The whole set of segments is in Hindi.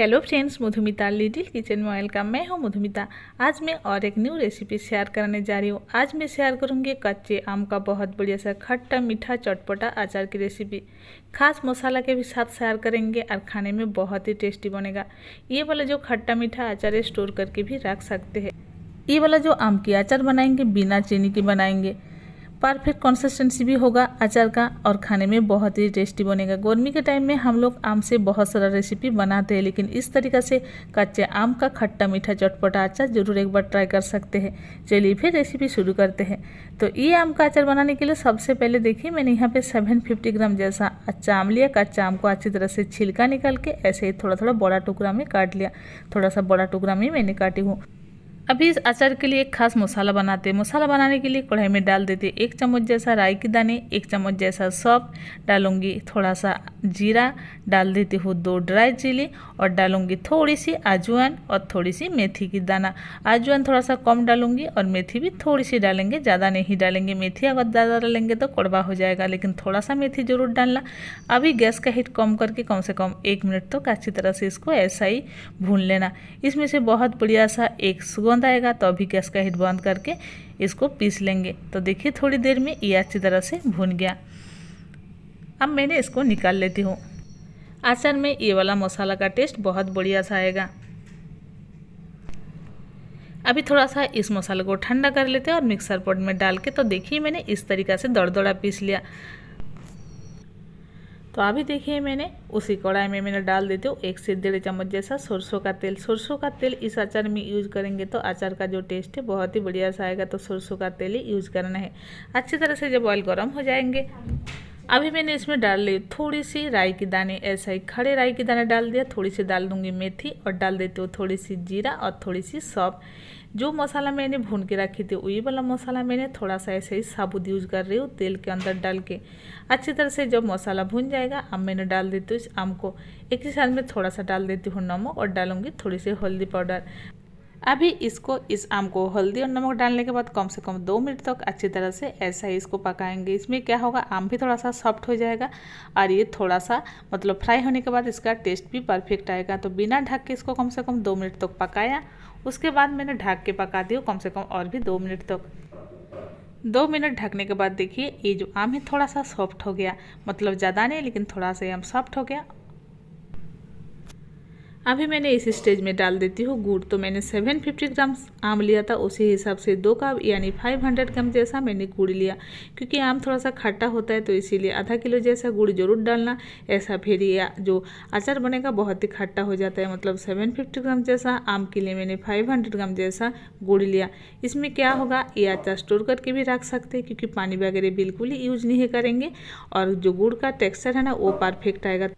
hello friends Madhumita little kitchen में वेलकम मैं हूं मधुमिता आज मैं और एक न्यू रेसिपी शेयर करने जा रही हूं आज मैं शेयर करूंगी कच्चे आम का बहुत बढ़िया सा खट्टा मीठा चटपटा अचार की रेसिपी खास मसाला के भी साथ शेयर करेंगे और खाने में बहुत ही टेस्टी बनेगा ये वाला जो खट्टा मीठा अचार स्टोर करके भी रख सकते हैं ये वाला जो आम की अचार बनाएंगे बिना चीनी के बनाएंगे परफेक्ट कंसिस्टेंसी भी होगा अचार का और खाने में बहुत ही टेस्टी बनेगा गर्मी के टाइम में हम लोग आम से बहुत सारा रेसिपी बनाते हैं लेकिन इस तरीका से कच्चे आम का खट्टा मीठा चटपटा अचार जरूर एक बार ट्राई कर सकते हैं चलिए फिर रेसिपी शुरू करते हैं तो ये आम का अचार बनाने के लिए सबसे पहले देखिए मैंने यहाँ पर सेवन ग्राम जैसा अच्छा आम लिया कच्चा आम को अच्छी तरह से छिलका निकाल के ऐसे ही थोड़ा थोड़ा बड़ा टुकड़ा में काट लिया थोड़ा सा बड़ा टुकड़ा में मैंने काटी हूँ अभी इस अचार के लिए एक खास मसाला बनाते हैं मसाला बनाने के लिए कढ़ाई में डाल देते एक चम्मच जैसा राई के दाने एक चम्मच जैसा सौंप डालूंगी थोड़ा सा जीरा डाल देती हूँ दो ड्राई चिली और डालूंगी थोड़ी सी आजवाइन और थोड़ी सी मेथी की दाना आजवाइन थोड़ा सा कम डालूंगी और मेथी भी थोड़ी सी डालेंगे ज़्यादा नहीं डालेंगे मेथी अगर ज़्यादा डालेंगे तो कड़वा हो जाएगा लेकिन थोड़ा सा मेथी ज़रूर डालना अभी गैस का हीट कम करके कम से कम एक मिनट तक अच्छी तरह से इसको ऐसा ही भून लेना इसमें से बहुत बढ़िया सा एक सुगंध बंद आएगा तो अभी गैस का हीट बंद करके इसको पीस लेंगे तो देखिए थोड़ी देर में ये अच्छी तरह से भून गया अब मैंने इसको निकाल लेती हूँ आचार में ये वाला मसाला का टेस्ट बहुत बढ़िया सा आएगा अभी थोड़ा सा इस मसाले को ठंडा कर लेते हैं और मिक्सर पॉट में डाल के तो देखिए मैंने इस तरीका से दौड़ दौड़ा पीस लिया तो अभी देखिए मैंने उसी कढ़ाई में मैंने डाल देती हूँ एक से डेढ़ चम्मच जैसा सरसों का तेल सरसों का तेल इस अचार में यूज करेंगे तो अचार का जो टेस्ट है बहुत ही बढ़िया सा आएगा तो सरसों का तेल ही यूज करना है अच्छी तरह से जब ऑयल गर्म हो जाएंगे अभी मैंने इसमें डाल ली थोड़ी सी राई की दाने ऐसा ही खड़े राई की दाने डाल दिया थोड़ी सी डाल दूंगी मेथी और डाल देती हूँ थोड़ी सी जीरा और थोड़ी सी सौंफ जो मसाला मैंने भून के रखी थी वही वाला मसाला मैंने थोड़ा सा ऐसे ही साबुत यूज कर रही हूँ तेल के अंदर डाल के अच्छी तरह से जब मसाला भून जाएगा अब मैंने डाल देती हूँ इस आम को एक ही साथ में थोड़ा सा डाल देती हूँ नमक और डालूंगी थोड़ी सी हल्दी पाउडर अभी इसको इस आम को हल्दी और नमक डालने के बाद कम से कम दो मिनट तक अच्छी तरह से ऐसा ही इसको पकाएंगे इसमें क्या होगा आम भी थोड़ा सा सॉफ्ट हो जाएगा और ये थोड़ा सा मतलब फ्राई होने के बाद इसका टेस्ट भी परफेक्ट आएगा तो बिना ढक के इसको कम से कम दो मिनट तक पकाया उसके बाद मैंने ढाक के पका दी कम से कम और भी दो मिनट तक दो मिनट ढकने के बाद देखिए ये जो आम है थोड़ा सा सॉफ्ट हो गया मतलब ज़्यादा नहीं लेकिन थोड़ा सा आम सॉफ्ट हो गया अभी मैंने इस स्टेज में डाल देती हूँ गुड़ तो मैंने 750 ग्राम आम लिया था उसी हिसाब से दो कप यानी 500 ग्राम जैसा मैंने गुड़ लिया क्योंकि आम थोड़ा सा खट्टा होता है तो इसीलिए आधा किलो जैसा गुड़ जरूर डालना ऐसा फिर ये जो अचार बनेगा बहुत ही खट्टा हो जाता है मतलब 750 ग्राम जैसा आम के लिए मैंने 500 ग्राम जैसा गुड़ लिया इसमें क्या होगा ये अचार स्टोर करके भी रख सकते हैं क्योंकि पानी वगैरह बिल्कुल ही यूज नहीं करेंगे और जो गुड़ का टेक्स्चर है ना वो परफेक्ट आएगा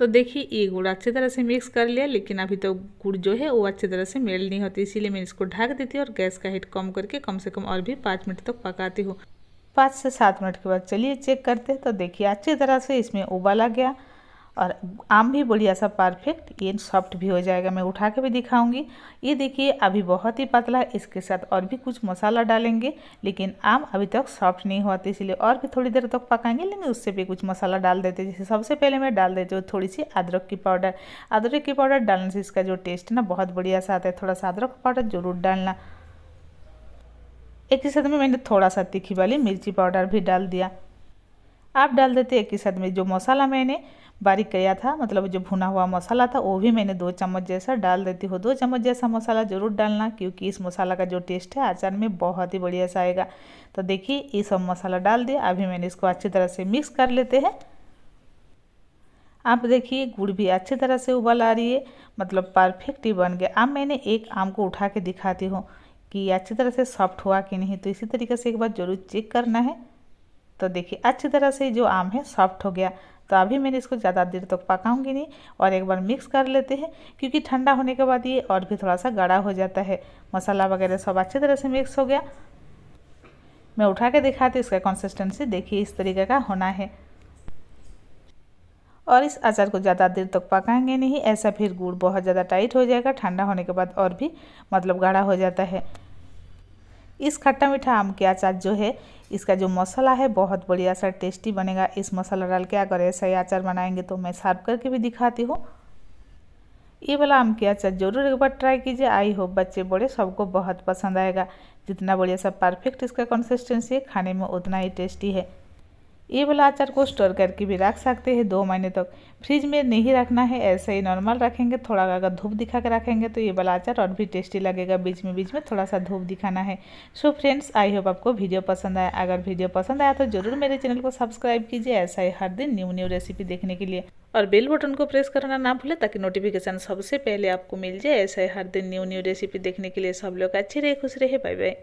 तो देखिए ये गुड़ अच्छी तरह से मिक्स कर लिया लेकिन अभी तो गुड़ जो है वो अच्छी तरह से मेल नहीं होती इसीलिए मैं इसको ढक देती हूँ और गैस का हीट कम करके कम से कम और भी पाँच मिनट तक पकाती हूँ पाँच से सात मिनट के बाद चलिए चेक करते हैं तो देखिए अच्छी तरह से इसमें उबाला गया और आम भी बोलिए सा परफेक्ट ये सॉफ्ट भी हो जाएगा मैं उठा के भी दिखाऊंगी ये देखिए अभी बहुत ही पतला है इसके साथ और भी कुछ मसाला डालेंगे लेकिन आम अभी तक सॉफ्ट नहीं हुआ था इसलिए और भी थोड़ी देर तक पकाएंगे लेकिन उससे भी कुछ मसाला डाल देते जैसे सबसे पहले मैं डाल देती हूँ थोड़ी सी अदरक की पाउडर अदरक की पाउडर डालने से इसका जो टेस्ट है ना बहुत बढ़िया सा आता है थोड़ा सा अदरक पाउडर ज़रूर डालना एक ही साथ में मैंने थोड़ा सा तीखी वाली मिर्ची पाउडर भी डाल दिया आप डाल देते एक ही साथ में जो मसाला मैंने बारीक किया था मतलब जो भुना हुआ मसाला था वो भी मैंने दो चम्मच जैसा डाल देती हूँ दो चम्मच जैसा मसाला ज़रूर डालना क्योंकि इस मसाला का जो टेस्ट है अचार में बहुत ही बढ़िया सा आएगा तो देखिए ये सब मसाला डाल दिया अभी मैंने इसको अच्छी तरह से मिक्स कर लेते हैं आप देखिए गुड़ भी अच्छी तरह से उबल आ रही है मतलब परफेक्ट ही बन गया अब मैंने एक आम को उठा के दिखाती हूँ कि अच्छी तरह से सॉफ्ट हुआ कि नहीं तो इसी तरीके से एक बार ज़रूर चेक करना है तो देखिए अच्छी तरह से जो आम है सॉफ्ट हो गया तो अभी मैंने इसको ज़्यादा देर तक तो पकाऊंगी नहीं और एक बार मिक्स कर लेते हैं क्योंकि ठंडा होने के बाद ये और भी थोड़ा सा गाढ़ा हो जाता है मसाला वगैरह सब अच्छी तरह से मिक्स हो गया मैं उठा के दिखाती इसका कंसिस्टेंसी देखिए इस तरीके का होना है और इस अचार को ज़्यादा देर तक तो पकाएंगे नहीं ऐसा फिर गुड़ बहुत ज़्यादा टाइट हो जाएगा ठंडा होने के बाद और भी मतलब गाढ़ा हो जाता है इस खट्टा मीठा आम के अचार जो है इसका जो मसाला है बहुत बढ़िया सा टेस्टी बनेगा इस मसाला डाल के अगर ऐसा ही अचार बनाएंगे तो मैं सर्व करके भी दिखाती हूँ ये वाला आम के अचार जरूर एक बार ट्राई कीजिए आई होप बच्चे बड़े सबको बहुत पसंद आएगा जितना बढ़िया सा परफेक्ट इसका कंसिस्टेंसी है खाने में उतना ही टेस्टी है ये वाला अचार को स्टोर करके भी रख सकते हैं दो महीने तक फ्रिज में नहीं रखना है ऐसे ही नॉर्मल रखेंगे थोड़ा अगर धूप दिखा के रखेंगे तो ये वाला अचार और भी टेस्टी लगेगा बीच में बीच में थोड़ा सा धूप दिखाना है सो फ्रेंड्स आई होप आपको वीडियो पसंद आया अगर वीडियो पसंद आया तो जरूर मेरे चैनल को सब्सक्राइब कीजिए ऐसा ही हर दिन न्यू न्यू रेसिपी देखने के लिए और बेल बटन को प्रेस करना ना भूले ताकि नोटिफिकेशन सबसे पहले आपको मिल जाए ऐसा ही हर दिन न्यू न्यू रेसिपी देखने के लिए सब लोग अच्छे रहे खुश रहे बाय बाय